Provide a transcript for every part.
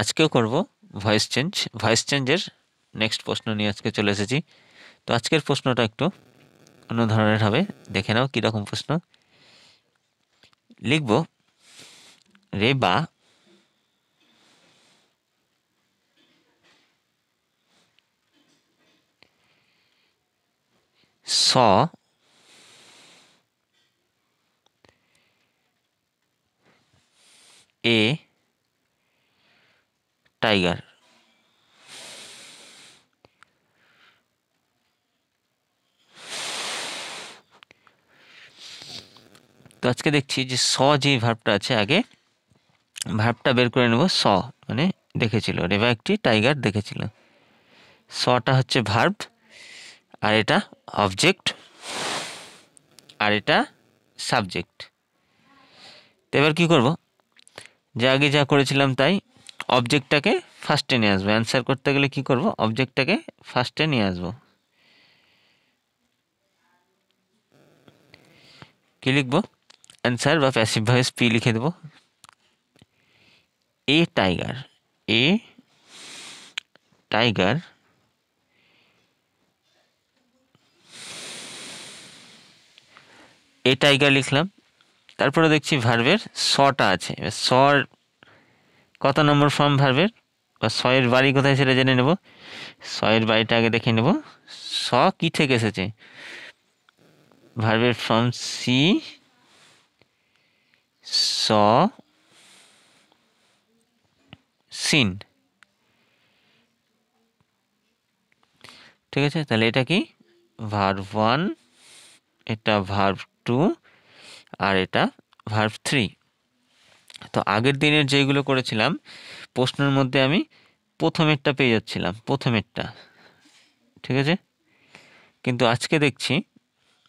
আজকেও করব voice change voice চেঞ্জের নেক্সট প্রশ্ন নিয়ে আজকে চলে এসেছি তো আজকের প্রশ্নটা একটু অন্য ধরনের হবে দেখে নাও কীরকম প্রশ্ন লিখব রে বা স এ টাইগার তো আজকে দেখছি যে স যেই ভার্বটা আছে আগে ভার্বটা বের করে নিব স মানে দেখেছিল রেবা একটি টাইগার দেখেছিল সটা হচ্ছে ভার্ব আর এটা অবজেক্ট আর এটা সাবজেক্ট তাহলে কি করব যে আগে যা করেছিলাম তাই অবজেক্টটাকে ফার্স্টে নিয়ে আসবো অ্যান্সার করতে গেলে কি করব অবজেক্টটাকে ফার্স্টে নিয়ে আসবো কি লিখবো অ্যান্সার বা প্যাসিভ ভয়েস পি লিখে দেবো a tiger a tiger a tiger লিখলাম তারপরে দেখছি ভার্বের শটা আছে শর কত নম্বর ফর্ম ভার্বের বা ছয়ের বাড়ি কোথায় সেটা জেনে নেব ছয়ের বাড়িটা আগে দেখে নেব স কী থেকে এসেছে ভার্বের ফর্ম সি স সিন ঠিক আছে তাহলে এটা কি ভার্ভ ওয়ান এটা ভার্ভ টু আর এটা ভার্ভ থ্রি তো আগের দিনের যেইগুলো করেছিলাম প্রশ্নের মধ্যে আমি প্রথমেরটা পেয়ে যাচ্ছিলাম প্রথমেরটা ঠিক আছে কিন্তু আজকে দেখছি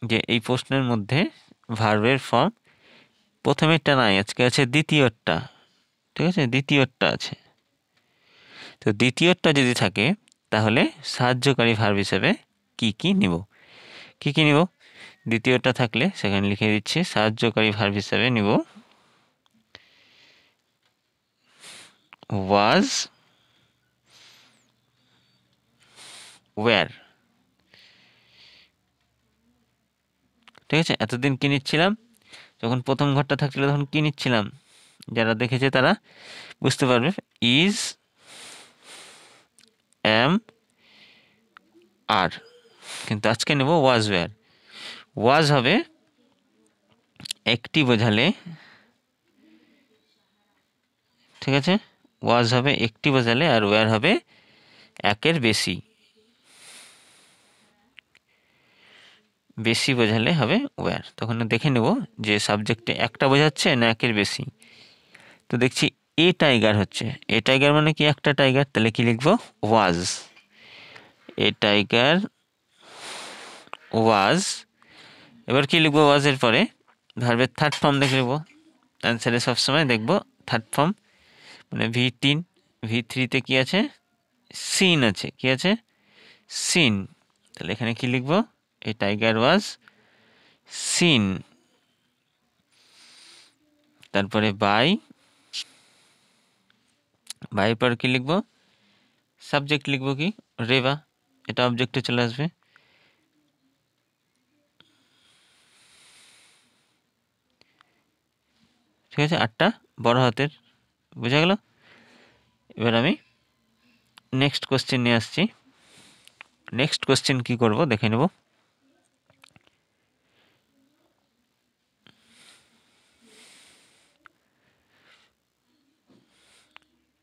যে এই প্রশ্নের মধ্যে ভার্বের ফর্ম প্রথমেরটা নাই আজকে আছে দ্বিতীয়টা ঠিক আছে দ্বিতীয়টা আছে তো দ্বিতীয়টা যদি থাকে তাহলে সাহায্যকারী ভার্ব হিসেবে কি কি নিব কি কি নিব দ্বিতীয়টা থাকলে সেখানে লিখে দিচ্ছি সাহায্যকারী ভার্ব হিসেবে নিব was ওয়্যার ঠিক আছে এতদিন কি নিচ্ছিলাম যখন প্রথম ঘরটা থাকছিল তখন কি নিচ্ছিলাম যারা দেখেছে তারা বুঝতে পারবে ইজ এম আর কিন্তু আজকে নেব ওয়াজ ওয়ার ওয়াজ হবে একটি বোঝালে ঠিক আছে ওয়াজ হবে একটি বোঝালে আর ওয়ার হবে একের বেশি বেশি বোঝালে হবে ওয়ার তখন দেখে নেব যে সাবজেক্টে একটা বোঝাচ্ছে না একের বেশি তো দেখছি এ টাইগার হচ্ছে এ টাইগার মানে কি একটা টাইগার তাহলে কি লিখব ওয়াজ এ টাইগার ওয়াজ এবার কি লিখবো ওয়াজের পরে ধরবে থার্ড ফর্ম দেখে নেব অ্যান্সারে সবসময় দেখবো থার্ড ফর্ম মানে ভি তিন ভি থ্রিতে কী আছে সিন আছে কী আছে সিন তাহলে এখানে কি লিখব এ টাইগার ওয়াজ সিন তারপরে বাই বাই পর কী লিখব সাবজেক্ট লিখব কি রেবা এটা অবজেক্টে চলে আসবে ঠিক আছে আটটা বড় হাতের বোঝা গেল এবার আমি নেক্সট কোশ্চেন নিয়ে আসছি নেক্সট কোশ্চেন কী করবো দেখে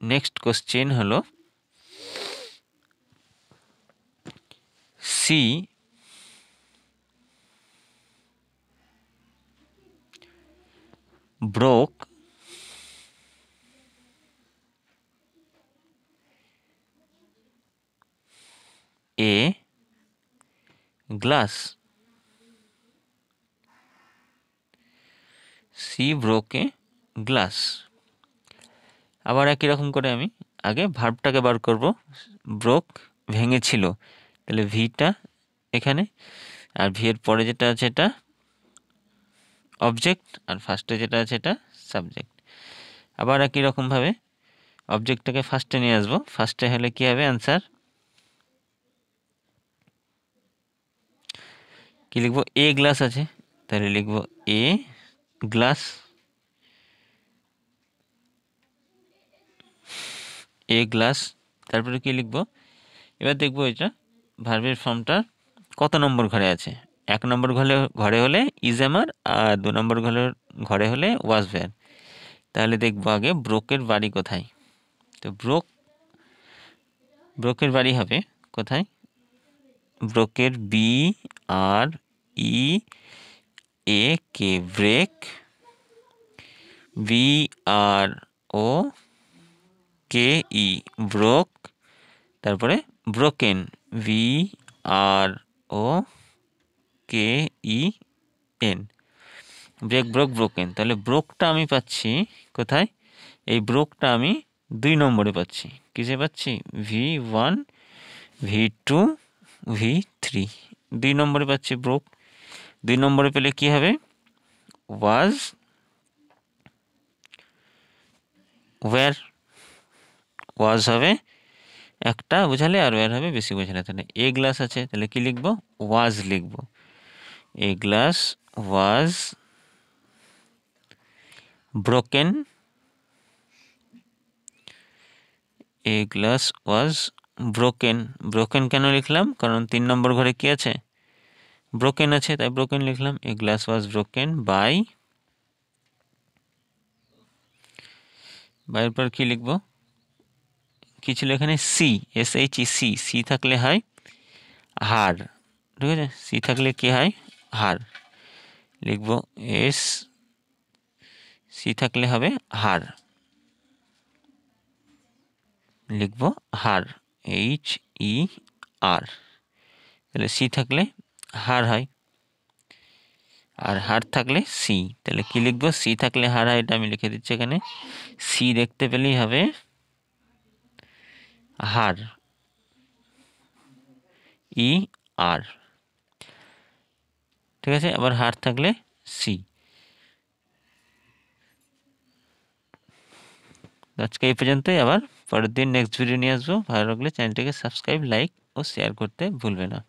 নেব নেক্সট কোশ্চেন হলো she broke a glass she broke a glass আবার একই রকম করে আমি আগে ভার্বটাকে বার করব ব্রোক ভেঙেছিল তাহলে ভিটা এখানে আর ভি এর পরে যেটা আছে এটা অবজেক্ট আর ফার্স্টে যেটা আছে এটা সাবজেক্ট আবার একই রকমভাবে অবজেক্টটাকে ফার্স্টে নিয়ে আসবো ফার্স্টে হলে কী হবে অ্যান্সার কি লিখব এ গ্লাস আছে তাহলে লিখব এ গ্লাস এ গ্লাস তারপরে কি লিখব এবার দেখব এটা ভার্ভের ফর্মটা কত নম্বর ঘরে আছে এক নম্বর ঘরে ঘরে হলে ইজ er আর দু নম্বর ঘরে ঘরে হলে ওয়াজ তাহলে দেখব আগে ব্রোকের বাড়ি কোথায় তো ব্রোক ব্রোকের বাড়ি হবে কোথায় ব্রোকের B R E A K break B R O K E broke তারপরে broken B R O K E N break broke broken তাহলে ব্রোকটা আমি পাচ্ছি কোথায় এই ব্রোকটা আমি দুই নম্বরে পাচ্ছি কিসে পাচ্ছি V one V two V three দুই নম্বরে পাচ্ছি ব্রোক দুই নম্বরে পেলে কি হবে ওয়াজ ওয়্যার ওয়াজ হবে একটা বোঝালে আর ওয়ার হবে বেশি বোঝালে তাহলে এ গ্লাস আছে তাহলে কি লিখবো ওয়াজ লিখবো a glass was broken a glass was broken broken কেন লিখলাম কারণ তিন নম্বর ঘরে কি আছে ব্রোকেন আছে তাই ব্রোকেন লিখলাম a glass was broken by বাইয়ের পর কী লিখব কী ছিল এখানে she S H E she she থাকলে হয় হার ঠিক আছে সি থাকলে কী হয় হার লিখব এস সি থাকলে হবে হার লিখব হার এইচ ই আর তাহলে সি থাকলে হার হয় আর হার থাকলে সি তাহলে কি লিখবো সি থাকলে হার হয় এটা আমি লিখে দিচ্ছি এখানে সি দেখতে পেলেই হবে হার ই e, আর ঠিক আছে আবার হার থাকলে সি আজকে এই পর্যন্তই আবার পরের দিন নেক্সট ভিডিও নিয়ে আসবো ভালো লাগলে চ্যানেলটিকে সাবস্ক্রাইব লাইক ও শেয়ার করতে ভুলবে না